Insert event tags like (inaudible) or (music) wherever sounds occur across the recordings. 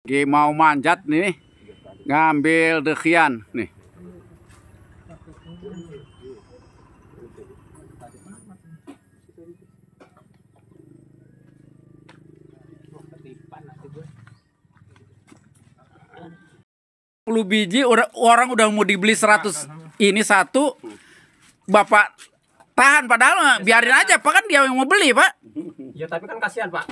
Lagi mau manjat nih, ngambil dekian nih. puluh biji orang udah mau dibeli 100 ini satu bapak tahan padahal biarin aja pak kan dia yang mau beli pak ya tapi kan kasihan pak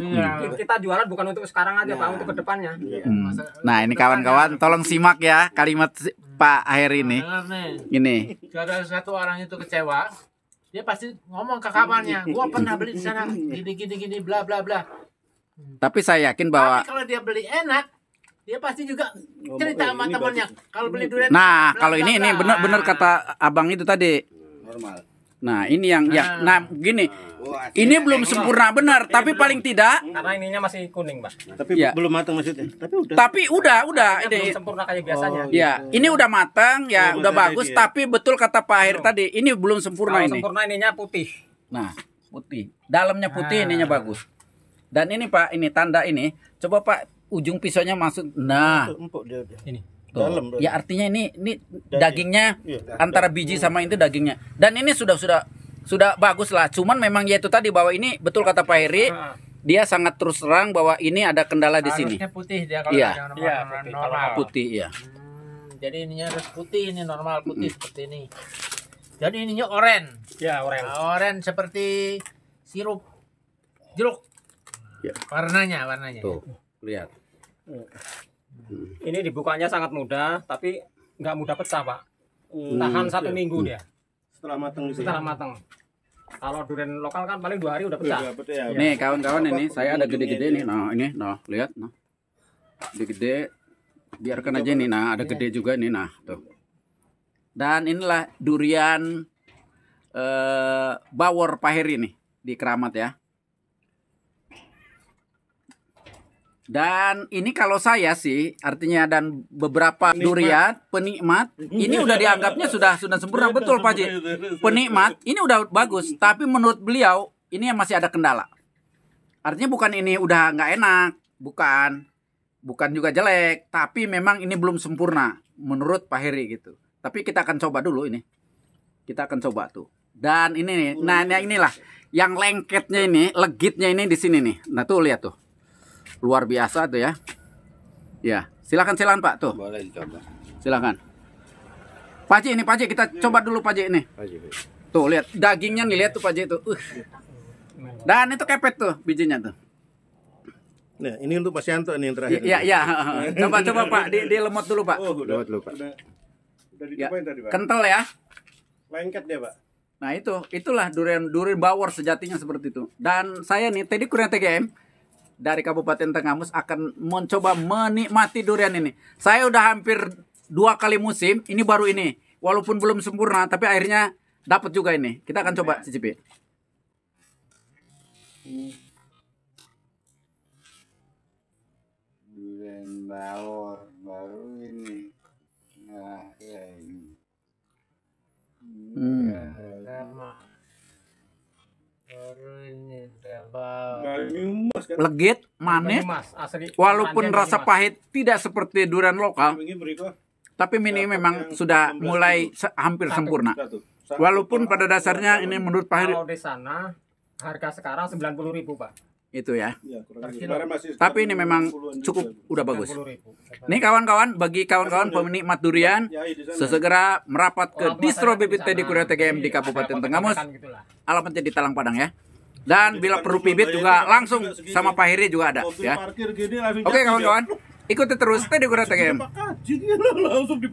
Hmm. Kita jualan bukan untuk sekarang aja, nah. Pak, iya. untuk kedepannya. Iya. Hmm. Nah, ini kawan-kawan, tolong simak ya kalimat Pak akhir ini. Nah, ini. Kalau satu orang itu kecewa, dia pasti ngomong ke kawannya, gua pernah beli di sana, gini gini gini, bla bla bla. Tapi saya yakin bahwa Tapi kalau dia beli enak, dia pasti juga cerita oh, sama temannya. Kalau beli durian, nah bla, kalau bla, ini bla. ini benar-benar kata abang itu tadi. Normal Nah, ini yang nah. ya ah. nah gini. Wah, ini belum sempurna benar, iya, tapi belum. paling tidak karena ininya masih kuning, Pak. Tapi ya. belum matang maksudnya. Tapi udah. Tapi udah, udah ini belum sempurna kayak biasanya. Oh, ya, gitu. ini udah matang ya, oh, udah bagus, ya. tapi betul kata Pak Akhir tadi, ini belum sempurna Kalau ini. sempurna ininya putih. Nah, putih. Dalamnya putih, nah. ininya bagus. Dan ini Pak, ini tanda ini. Coba Pak ujung pisaunya masuk. Nah, Ini. Dalam, oh. ya artinya ini ini Daging. dagingnya iya, antara biji sama itu dagingnya. Dan ini sudah sudah sudah bagus lah. Cuman memang ya itu tadi bahwa ini betul kata Pak Heri, nah. dia sangat terus terang bahwa ini ada kendala di sini. putih dia kalau ya. normal, ya, putih. normal. Putih ya. Hmm, jadi ininya harus putih ini normal putih hmm. seperti ini. Jadi ininya oren. Ya, oren. Nah, oren seperti sirup jeruk. Ya. Warnanya, warnanya. Tuh, lihat. Oh. Hmm. Ini dibukanya sangat mudah, tapi nggak mudah pecah pak. Hmm, Tahan hmm, satu minggu hmm. dia. Setelah matang. Gitu Setelah ya? matang. Kalau durian lokal kan paling dua hari udah pecah. Ya, ya. Nih kawan-kawan ini saya ada gede-gede nih. Nah ini, nah lihat, nah gede-gede. Biarkan aja nih, nah ada iya. gede juga nih, nah tuh. Dan inilah durian eh, Bawor Pahir ini di Keramat ya. Dan ini kalau saya sih artinya dan beberapa penikmat. durian penikmat (laughs) ini udah dianggapnya sudah sudah sempurna betul Pak Ji. Penikmat ini udah bagus, tapi menurut beliau ini masih ada kendala. Artinya bukan ini udah nggak enak, bukan. Bukan juga jelek, tapi memang ini belum sempurna menurut Pak Heri gitu. Tapi kita akan coba dulu ini. Kita akan coba tuh. Dan ini nih, nah ini nah, inilah yang lengketnya ini, legitnya ini di sini nih. Nah tuh lihat tuh. Luar biasa tuh ya. Ya, silakan silakan Pak tuh. Boleh dicoba. Silakan. Paji ini Paji kita ya. coba dulu Paji ini. Paji. Tuh lihat dagingnya nih lihat tuh Paji itu. Uh. Dan itu kepet tuh bijinya tuh. Nah, ini untuk Pak Sianto ini yang terakhir. Iya, iya. Coba coba Pak, di, di lemot dulu Pak. Oh, lemot dulu Pak. ya. tadi Pak. Kental ya. Lengket dia Pak. Nah itu, itulah durian durian bawor sejatinya seperti itu. Dan saya nih, tadi kurang TGM, dari Kabupaten Tengamus akan mencoba menikmati durian ini. Saya udah hampir dua kali musim, ini baru ini. Walaupun belum sempurna, tapi akhirnya dapat juga ini. Kita akan coba cicipi. Durian bawor baru ini. Nah, ya ini. Hmm. Nah, ya. Baru ini, baru Kan? legit, manis, walaupun rasa pahit tidak seperti durian lokal, tapi ini memang sudah mulai hampir sempurna. Walaupun pada dasarnya ini menurut Pak Heri. di sana harga sekarang 90 ribu Pak itu ya. ya Tapi ini memang cukup udah bagus. Ini kawan-kawan, bagi kawan-kawan penikmat durian, ya, ya, sesegera merapat ke distro BPT di Kurya TGM di iya, Kabupaten Tenggamus. Alamatnya di Talang Padang ya dan bila kan perlu pibit juga kan langsung sama Pak Heri juga ada ya. Oke ya. kawan-kawan, ikuti terus Tadi gue Gura